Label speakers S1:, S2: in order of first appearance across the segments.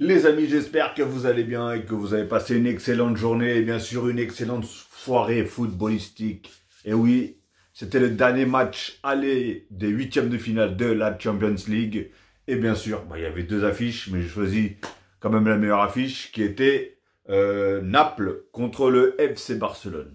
S1: Les amis, j'espère que vous allez bien et que vous avez passé une excellente journée et bien sûr une excellente soirée footballistique. Et oui, c'était le dernier match aller des huitièmes de finale de la Champions League. Et bien sûr, bah, il y avait deux affiches, mais j'ai choisi quand même la meilleure affiche qui était euh, Naples contre le FC Barcelone.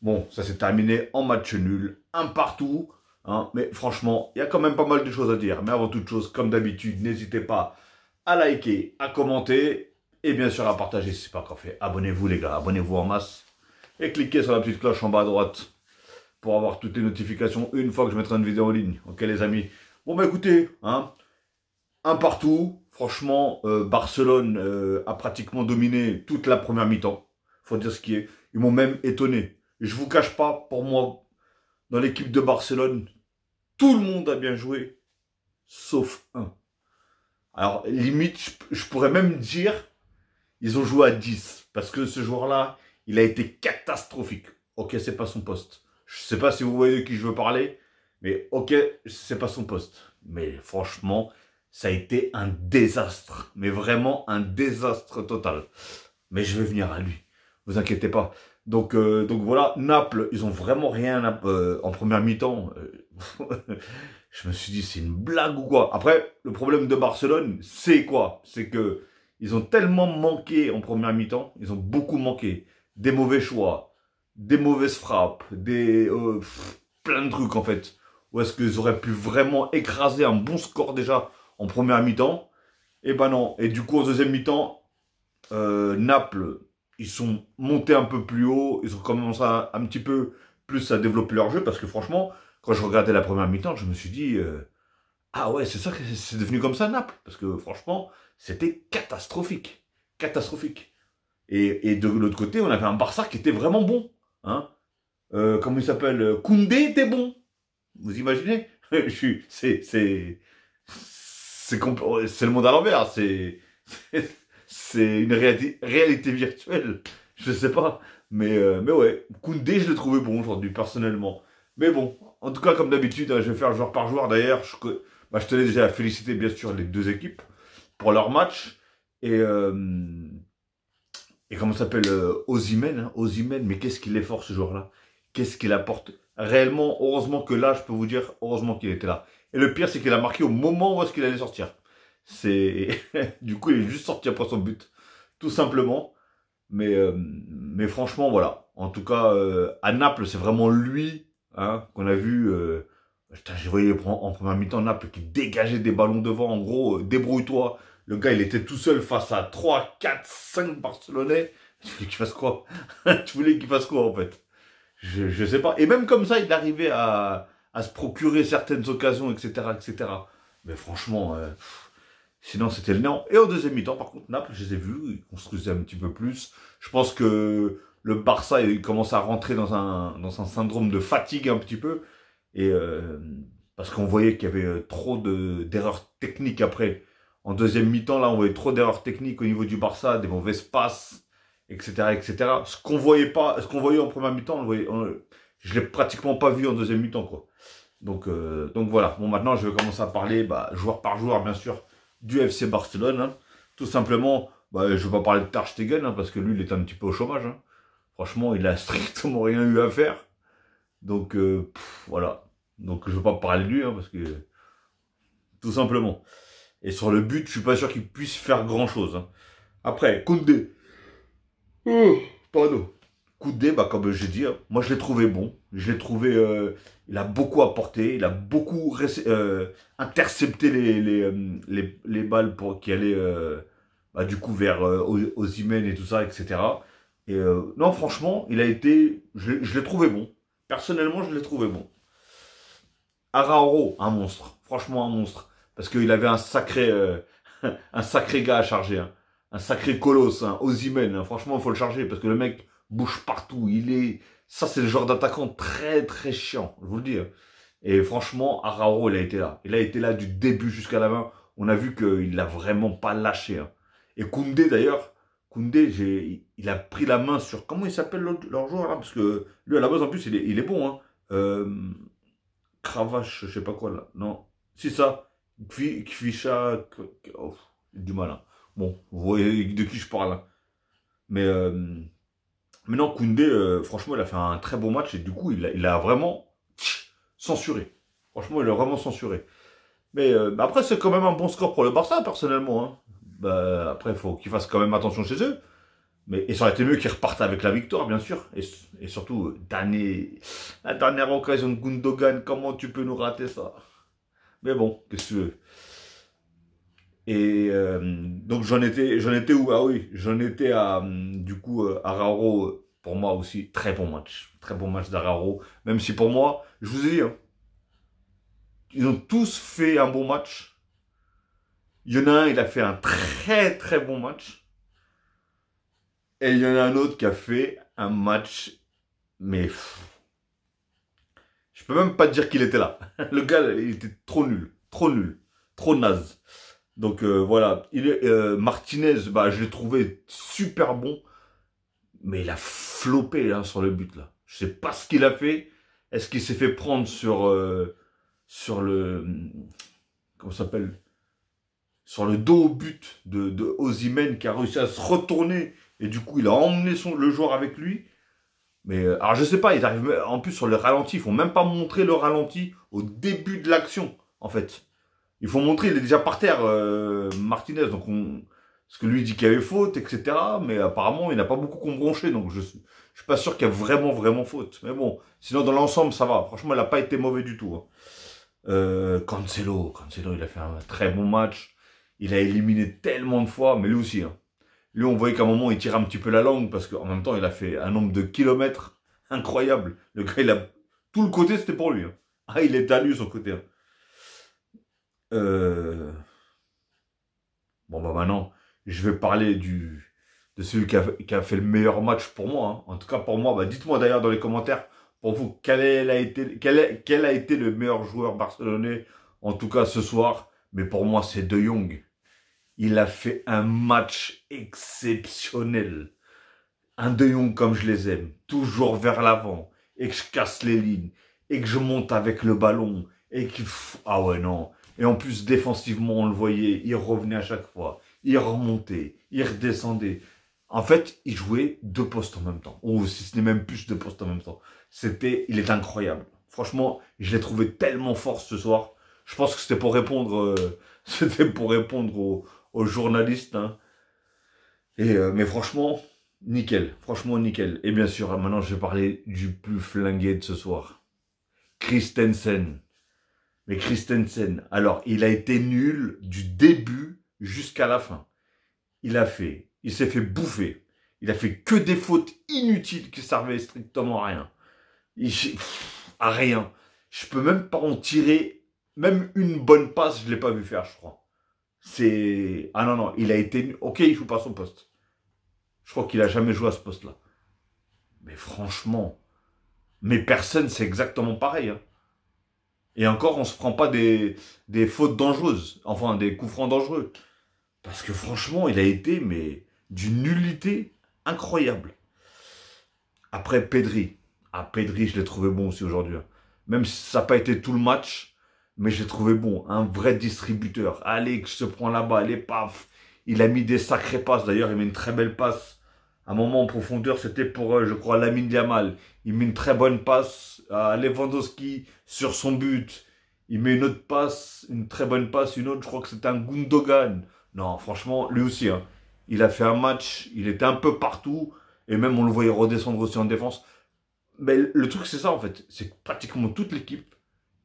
S1: Bon, ça s'est terminé en match nul, un partout. Hein, mais franchement, il y a quand même pas mal de choses à dire. Mais avant toute chose, comme d'habitude, n'hésitez pas à liker, à commenter et bien sûr à partager si n'est pas encore fait. Abonnez-vous les gars, abonnez-vous en masse et cliquez sur la petite cloche en bas à droite pour avoir toutes les notifications une fois que je mettrai une vidéo en ligne. Ok les amis Bon bah écoutez, hein, un partout. Franchement, euh, Barcelone euh, a pratiquement dominé toute la première mi-temps. Faut dire ce qui est. Ils m'ont même étonné. Et je vous cache pas, pour moi, dans l'équipe de Barcelone, tout le monde a bien joué, sauf un. Alors, limite, je pourrais même dire, ils ont joué à 10. Parce que ce joueur-là, il a été catastrophique. Ok, c'est pas son poste. Je sais pas si vous voyez de qui je veux parler, mais ok, c'est pas son poste. Mais franchement, ça a été un désastre. Mais vraiment un désastre total. Mais je vais venir à lui. Vous inquiétez pas. Donc, euh, donc voilà, Naples, ils ont vraiment rien euh, en première mi-temps. Euh, Je me suis dit, c'est une blague ou quoi Après, le problème de Barcelone, c'est quoi C'est que ils ont tellement manqué en première mi-temps, ils ont beaucoup manqué. Des mauvais choix, des mauvaises frappes, des euh, plein de trucs en fait. Ou est-ce qu'ils auraient pu vraiment écraser un bon score déjà en première mi-temps Eh ben non. Et du coup, en deuxième mi-temps, euh, Naples, ils sont montés un peu plus haut, ils ont commencé un petit peu plus à développer leur jeu parce que franchement, quand je regardais la première mi-temps, je me suis dit, euh, ah ouais, c'est ça c'est devenu comme ça Naples. Parce que franchement, c'était catastrophique. Catastrophique. Et, de l'autre côté, on avait un Barça qui était vraiment bon. Hein. Euh, comment il s'appelle euh, Koundé était bon. Vous imaginez c'est, le monde à l'envers. C'est, c'est une réalité, virtuelle. Je sais pas. Mais, mais ouais, Koundé, je le trouvais bon aujourd'hui, personnellement. Mais bon, en tout cas, comme d'habitude, hein, je vais faire joueur par joueur. D'ailleurs, je, bah, je, tenais déjà à féliciter, bien sûr, les deux équipes pour leur match. Et, euh, et comment s'appelle euh, hein, Ozymen, mais qu'est-ce qu'il est fort, ce joueur-là Qu'est-ce qu'il apporte Réellement, heureusement que là, je peux vous dire, heureusement qu'il était là. Et le pire, c'est qu'il a marqué au moment où est-ce qu'il allait sortir. C'est Du coup, il est juste sorti après son but, tout simplement. Mais, euh, mais franchement, voilà. En tout cas, euh, à Naples, c'est vraiment lui Hein, qu'on a vu. Euh, j'ai putain, je voyais en, première mi-temps Naples qui dégageait des ballons devant. En gros, euh, débrouille-toi. Le gars, il était tout seul face à 3, 4, 5 Barcelonais. Tu voulais qu'il fasse quoi Tu voulais qu'il fasse quoi en fait je, je sais pas. Et même comme ça, il arrivait à, à se procurer certaines occasions, etc. etc. Mais franchement, euh, sinon c'était le néant. Et en deuxième mi-temps, par contre, Naples, je les ai vus, ils construisaient un petit peu plus. Je pense que le Barça il commence à rentrer dans un, syndrome de fatigue un petit peu. Et euh, parce qu'on voyait qu'il y avait euh, trop d'erreurs techniques après. En deuxième mi-temps, là, on voyait trop d'erreurs techniques au niveau du Barça, des mauvaises passes, etc., etc. Ce qu'on voyait pas, ce qu'on voyait en première mi-temps, on voyait, je l'ai pratiquement pas vu en deuxième mi-temps, quoi. Donc, euh, donc voilà. Bon, maintenant, je vais commencer à parler, bah, joueur par joueur, bien sûr, du FC Barcelone. Hein. Tout simplement, je bah, je vais pas parler de Ter Stegen, hein, parce que lui, il est un petit peu au chômage. Hein. Franchement, il a strictement rien eu à faire. Donc, euh, voilà. Donc, je ne veux pas parler de lui, hein, parce que... Tout simplement. Et sur le but, je suis pas sûr qu'il puisse faire grand-chose. Hein. Après, Koundé. Oh, pardon. Koundé, bah, comme j'ai dit, hein, moi, je l'ai trouvé bon. Je l'ai trouvé... Euh, il a beaucoup apporté. Il a beaucoup euh, intercepté les, les, balles pour qui allaient... Bah, du coup, vers Yemen et tout ça, etc. Euh, non, franchement, il a été. Je, je l'ai trouvé bon. Personnellement, je l'ai trouvé bon. Araoro, un monstre. Franchement, un monstre. Parce qu'il avait un sacré, euh, un sacré gars à charger. Hein. Un sacré colosse, un hein. Franchement, il faut le charger parce que le mec bouge partout. Il est. Ça, c'est le genre d'attaquant très, très chiant, je vous le dis. Hein. Et franchement, Araoro, il a été là. Il a été là du début jusqu'à la fin. On a vu qu'il l'a vraiment pas lâché. Et Koundé, d'ailleurs, Koundé, il a pris la main sur. Comment il s'appelle leur joueur là Parce que lui, à la base, en plus, il est, bon. Hein. Euh, cravache, je sais pas quoi là. Non. c'est ça. Kvisha. du mal. Hein. Bon, vous voyez de qui je parle. Hein. Euh, mais non, maintenant, Koundé, euh, franchement, il a fait un très bon match et du coup, il a, vraiment censuré. Franchement, il a vraiment censuré. Mais après, c'est quand même un bon score pour le Barça, personnellement. Hein. Après, bah, après, faut qu'ils fassent quand même attention chez eux. Mais, et ça aurait été mieux qu'ils repartent avec la victoire, bien sûr. Et, surtout, euh, la dernière occasion de Gundogan, comment tu peux nous rater ça Mais bon, qu'est-ce que tu veux Et euh, donc j'en étais, j'en étais où Ah oui, j'en étais à, du coup, euh, à Raro, pour moi aussi, très bon match. Très bon match d'Araro. Même si pour moi, je vous ai dit, hein, ils ont tous fait un bon match il y en a un, il a fait un très très bon match. Et il y en a un autre qui a fait un match, mais je peux même pas dire qu'il était là. Le gars, il était trop nul, trop nul, trop naze. Donc euh, voilà, euh, Martinez, bah, je l'ai trouvé super bon, mais il a flopé là, hein, sur le but là. Je sais pas ce qu'il a fait. Est-ce qu'il s'est fait prendre sur euh, sur le comment ça s'appelle sur le dos au but de, de qui a réussi à se retourner et du coup il a emmené son, le joueur avec lui. Mais euh, alors je sais pas, ils arrivent en plus sur le ralenti, ils font même pas montrer le ralenti au début de l'action en fait. il faut montrer, il est déjà par terre euh, Martinez, donc on, que lui dit qu'il y avait faute, etc. Mais apparemment il n'a pas beaucoup bronché, donc je suis, suis pas sûr qu'il y a vraiment vraiment faute. Mais bon, sinon dans l'ensemble ça va. Franchement, il n'a pas été mauvais du tout. Hein. Euh, Cancelo, Cancelo, il a fait un très bon match il a éliminé tellement de fois, mais lui aussi. Hein. Lui, on voyait qu'à un moment, il tire un petit peu la langue parce qu'en même temps, il a fait un nombre de kilomètres incroyable. Le gars, il a tout le côté, c'était pour lui. Hein. Ah, il est à lui son côté. Hein. Euh, bon, bah maintenant, je vais parler du de celui qui a, fait le meilleur match pour moi. En tout cas, pour moi, bah, dites-moi d'ailleurs dans les commentaires pour vous a été quel a été le meilleur joueur barcelonais en tout cas ce soir. Mais pour moi, c'est De Jong il a fait un match exceptionnel. Un De Jong comme je les aime, toujours vers l'avant, et que je casse les lignes, et que je monte avec le ballon, et que... Ah ouais, non. Et en plus, défensivement, on le voyait, il revenait à chaque fois, il remontait, il redescendait. En fait, il jouait deux postes en même temps, ou si ce n'est même plus deux postes en même temps. C'était, il est incroyable. Franchement, je l'ai trouvé tellement fort ce soir. Je pense que c'était pour répondre, euh, c'était pour répondre aux, aux journalistes. Hein. Et, euh, mais franchement, nickel. Franchement, nickel. Et bien sûr, hein, maintenant, je vais parler du plus flingué de ce soir. Christensen. Mais Christensen, alors, il a été nul du début jusqu'à la fin. Il a fait, il s'est fait bouffer. Il a fait que des fautes inutiles qui servaient strictement à rien. à rien. Je peux même pas en tirer, même une bonne passe, je l'ai pas vu faire, je crois. C'est. Ah non, non, il a été. Ok, il joue pas son poste. Je crois qu'il a jamais joué à ce poste-là. Mais franchement, mais personne, c'est exactement pareil. Hein. Et encore, on se prend pas des, des fautes dangereuses, enfin des coups francs dangereux. Parce que franchement, il a été, mais d'une nullité incroyable. Après Pedri. Ah, Pedri, je l'ai trouvé bon aussi aujourd'hui. Hein. Même si ça n'a pas été tout le match, mais j'ai trouvé bon, un vrai distributeur. Alex se prends là-bas, allez, paf. Il a mis des sacrées passes. D'ailleurs, il met une très belle passe. À un moment en profondeur, c'était pour, euh, je crois, Lamine Diamal. Il met une très bonne passe à Lewandowski sur son but. Il met une autre passe, une très bonne passe, une autre, je crois que c'était un Gundogan. Non, franchement, lui aussi, hein. il a fait un match, il était un peu partout, et même on le voyait redescendre aussi en défense. Mais le truc, c'est ça, en fait. C'est pratiquement toute l'équipe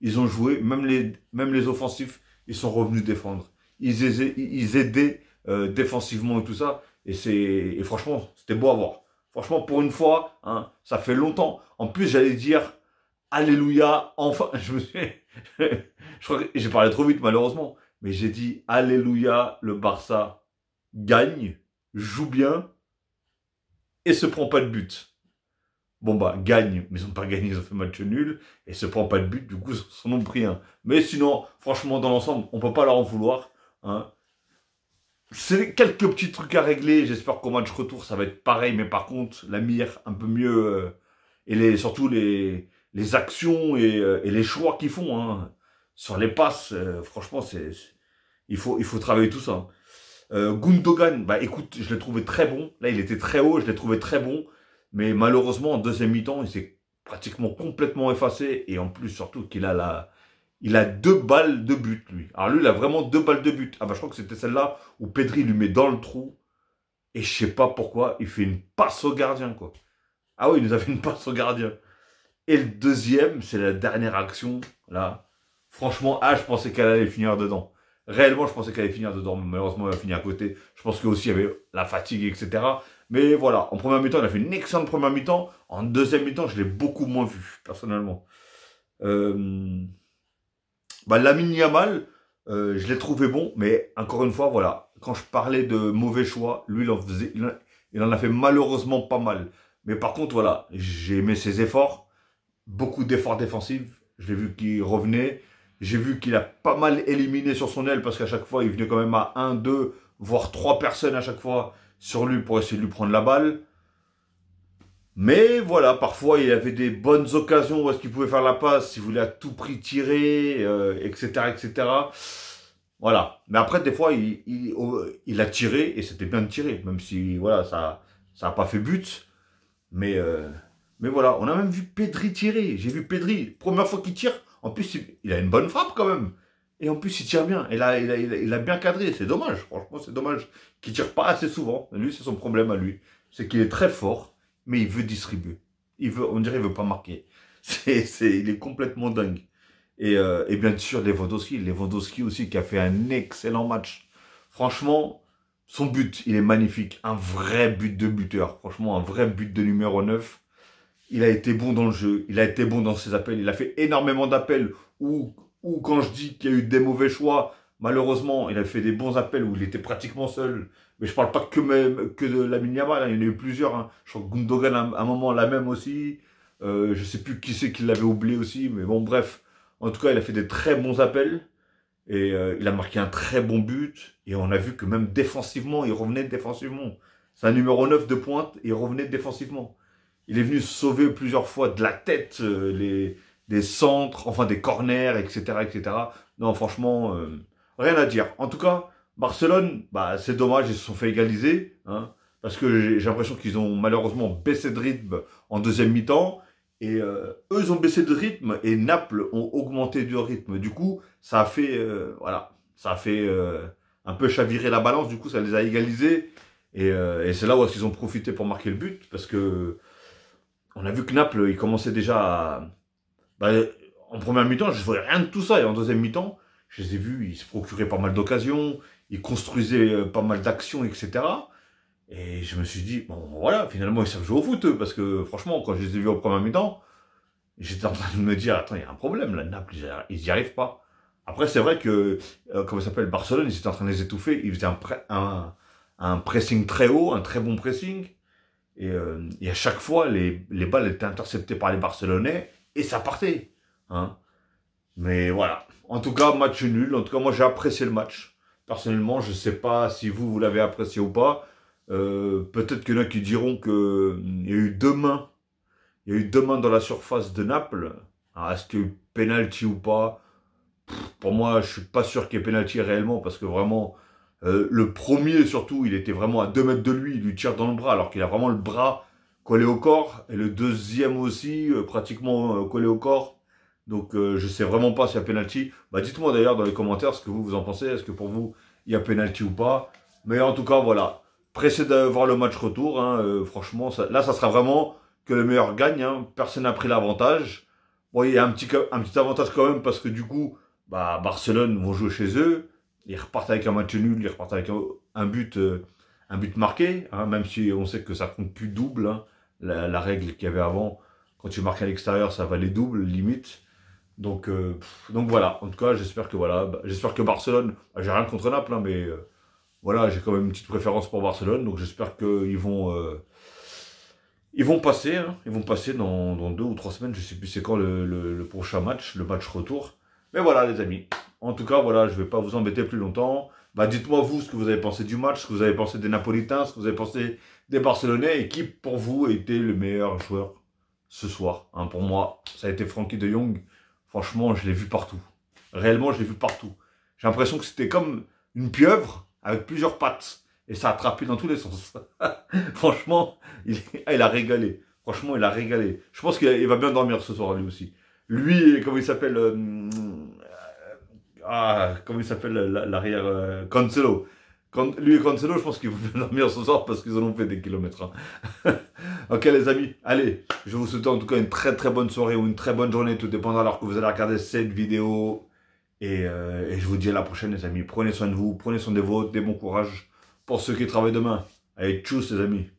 S1: ils ont joué, même les, même les offensifs, ils sont revenus défendre. Ils aidaient, euh, défensivement et tout ça. Et, c'est franchement, c'était beau à voir. Franchement, pour une fois, hein, ça fait longtemps. En plus, j'allais dire Alléluia, enfin. Je me suis. je crois que j'ai parlé trop vite, malheureusement. Mais j'ai dit Alléluia, le Barça gagne, joue bien et se prend pas de but bon bah gagne, mais ils n'ont pas gagné, ils ont fait match nul, et se prend pas de but, du coup ils s'en ont pris Mais sinon, franchement, dans l'ensemble, on peut pas leur en vouloir. Hein. C'est quelques petits trucs à régler, j'espère qu'au match retour ça va être pareil, mais par contre, la mire un peu mieux, euh, et les, surtout les, les actions et, euh, les choix qu'ils font, hein. sur les passes, euh, franchement, c'est il, faut, il faut travailler tout ça. Hein. Gundogan, bah écoute, je l'ai trouvé très bon, là il était très haut, je l'ai trouvé très bon, mais malheureusement, en deuxième mi-temps, il s'est pratiquement complètement effacé. Et en plus, surtout qu'il a la... Il a deux balles de but, lui. Alors lui, il a vraiment deux balles de but. Ah bah je crois que c'était celle-là où Pedri lui met dans le trou. Et je sais pas pourquoi, il fait une passe au gardien, quoi. Ah oui, il nous a fait une passe au gardien. Et le deuxième, c'est la dernière action, là. Franchement, ah, je pensais qu'elle allait finir dedans. Réellement, je pensais qu'elle allait finir dedans, mais malheureusement, elle a fini à côté. Je pense que aussi, y avait la fatigue, etc. Mais voilà, en première mi-temps, il a fait une excellente première mi-temps. En deuxième mi-temps, je l'ai beaucoup moins vu, personnellement. Euh, bah, Lamine Yamal, euh, je l'ai trouvé bon, mais encore une fois, voilà, quand je parlais de mauvais choix, lui, il en, a fait malheureusement pas mal. Mais par contre, voilà, j'ai aimé ses efforts, beaucoup d'efforts défensifs. J'ai vu qu'il revenait. J'ai vu qu'il a pas mal éliminé sur son aile parce qu'à chaque fois, il venait quand même à 1, 2, voire 3 personnes à chaque fois sur lui pour essayer de lui prendre la balle. Mais voilà, parfois il avait des bonnes occasions où est-ce qu'il pouvait faire la passe, s'il voulait à tout prix tirer, etc., euh, etc. Voilà. Mais après, des fois, il, il, a tiré et c'était bien de tirer, même si voilà, ça ça n'a pas fait but. Mais euh, mais voilà, on a même vu Pedri tirer. J'ai vu Pedri, première fois qu'il tire. En plus, il a une bonne frappe quand même. Et en plus, il tire bien. Et là, il a, bien cadré. C'est dommage. Franchement, c'est dommage qu'il tire pas assez souvent. Lui, c'est son problème à lui. C'est qu'il est très fort, mais il veut distribuer. Il veut, on dirait, il veut pas marquer. C'est, il est complètement dingue. Et, euh, et bien sûr, Lewandowski. Lewandowski aussi, qui a fait un excellent match. Franchement, son but, il est magnifique. Un vrai but de buteur. Franchement, un vrai but de numéro 9. Il a été bon dans le jeu. Il a été bon dans ses appels. Il a fait énormément d'appels où ou quand je dis qu'il y a eu des mauvais choix, malheureusement, il a fait des bons appels où il était pratiquement seul. Mais je parle pas que, même, que de la Yamal, hein, il y en a eu plusieurs. Hein. Je crois que Gundogan, à un moment, la même aussi. Je euh, je sais plus qui c'est qui l'avait oublié aussi, mais bon, bref. En tout cas, il a fait des très bons appels. Et euh, il a marqué un très bon but. Et on a vu que même défensivement, il revenait défensivement. C'est un numéro 9 de pointe, il revenait défensivement. Il est venu sauver plusieurs fois de la tête euh, les, des centres, enfin des corners, etc. etc. Non, franchement, euh, rien à dire. En tout cas, Barcelone, bah, c'est dommage, ils se sont fait égaliser. Hein, parce que j'ai l'impression qu'ils ont malheureusement baissé de rythme en deuxième mi-temps. Et euh, eux, ont baissé de rythme et Naples ont augmenté du rythme. Du coup, ça a fait, euh, voilà, ça a fait un peu chavirer la balance. Du coup, ça les a égalisés. Et, c'est là où ils ont profité pour marquer le but parce que on a vu que Naples, ils commençaient déjà à, bah, en première mi-temps, je ne voyais rien de tout ça. Et en deuxième mi-temps, je les ai vus, ils se procuraient pas mal d'occasions, ils construisaient euh, pas mal d'actions, etc. Et je me suis dit, bon voilà, finalement ils savent jouer au foot eux, parce que franchement, quand je les ai vus en première mi-temps, j'étais en train de me dire, attends, il y a un problème, là, Naples, ils n'y arrivent pas. Après, c'est vrai que, comme euh, comment ça s'appelle, Barcelone, ils étaient en train de les étouffer, ils faisaient un, pressing très haut, un très bon pressing, euh, et, à chaque fois, les, les balles étaient interceptées par les Barcelonais, et ça partait. Hein. Mais voilà. En tout cas, match nul. En tout cas, moi, j'ai apprécié le match. Personnellement, je ne sais pas si vous, vous l'avez apprécié ou pas. Euh, peut-être qu'il y en a qui diront qu'il hum, y a eu deux mains. Il y a eu deux mains dans la surface de Naples. Est-ce qu'il y a eu penalty ou pas Pour moi, je suis pas sûr qu'il y ait penalty réellement parce que vraiment, euh, le premier surtout, il était vraiment à deux mètres de lui. Il lui tire dans le bras alors qu'il a vraiment le bras collé au corps, et le deuxième aussi, euh, pratiquement euh, collé au corps. Donc euh, je sais vraiment pas s'il y a penalty. Bah, Dites-moi d'ailleurs dans les commentaires ce que vous, vous en pensez. Est-ce que pour vous, il y a penalty ou pas Mais en tout cas, voilà. Pressé d'avoir le match retour. Hein, franchement, là, ça sera vraiment que le meilleur gagne. Hein. Personne n'a pris l'avantage. voyez il y a un petit, un petit avantage quand même parce que du coup, bah, Barcelone vont jouer chez eux. Ils repartent avec un match nul, ils repartent avec un, but, un but marqué, hein, même si on sait que ça compte plus double la, règle qu'il y avait avant. Quand tu marques à l'extérieur, ça valait double, limite. Donc, euh, donc voilà, en tout cas, j'espère que voilà, bah, j'espère que Barcelone, bah, j'ai rien contre Naples, hein, mais euh, voilà, j'ai quand même une petite préférence pour Barcelone, donc j'espère qu'ils vont, euh, ils vont passer, hein. ils vont passer dans, deux ou trois semaines, je sais plus c'est quand le, prochain match, le match retour. Mais voilà, les amis, en tout cas, voilà, je vais pas vous embêter plus longtemps. Bah, dites-moi vous ce que vous avez pensé du match, ce que vous avez pensé des Napolitains, ce que vous avez pensé des Barcelonais et qui, pour vous, était le meilleur joueur ce soir hein, Pour moi, ça a été Frankie de Jong. Franchement, je l'ai vu partout. Réellement, je l'ai vu partout. J'ai l'impression que c'était comme une pieuvre avec plusieurs pattes. Et ça a attrapé dans tous les sens. Franchement, ah, il, a régalé. Franchement, il a régalé. Je pense qu'il va bien dormir ce soir, lui aussi. Lui, comment il s'appelle euh, euh, Ah, comment il s'appelle l'arrière euh, Cancelo lui et Cancelo, je pense qu'ils vont dormir ce soir parce qu'ils en ont fait des kilomètres. Hein. ok, les amis, allez, je vous souhaite en tout cas une très très bonne soirée ou une très bonne journée, tout dépendant alors que vous allez regarder cette vidéo. Euh, et, je vous dis à la prochaine, les amis. Prenez soin de vous, prenez soin des vôtres, des bons courage pour ceux qui travaillent demain. Allez, tchuss, les amis.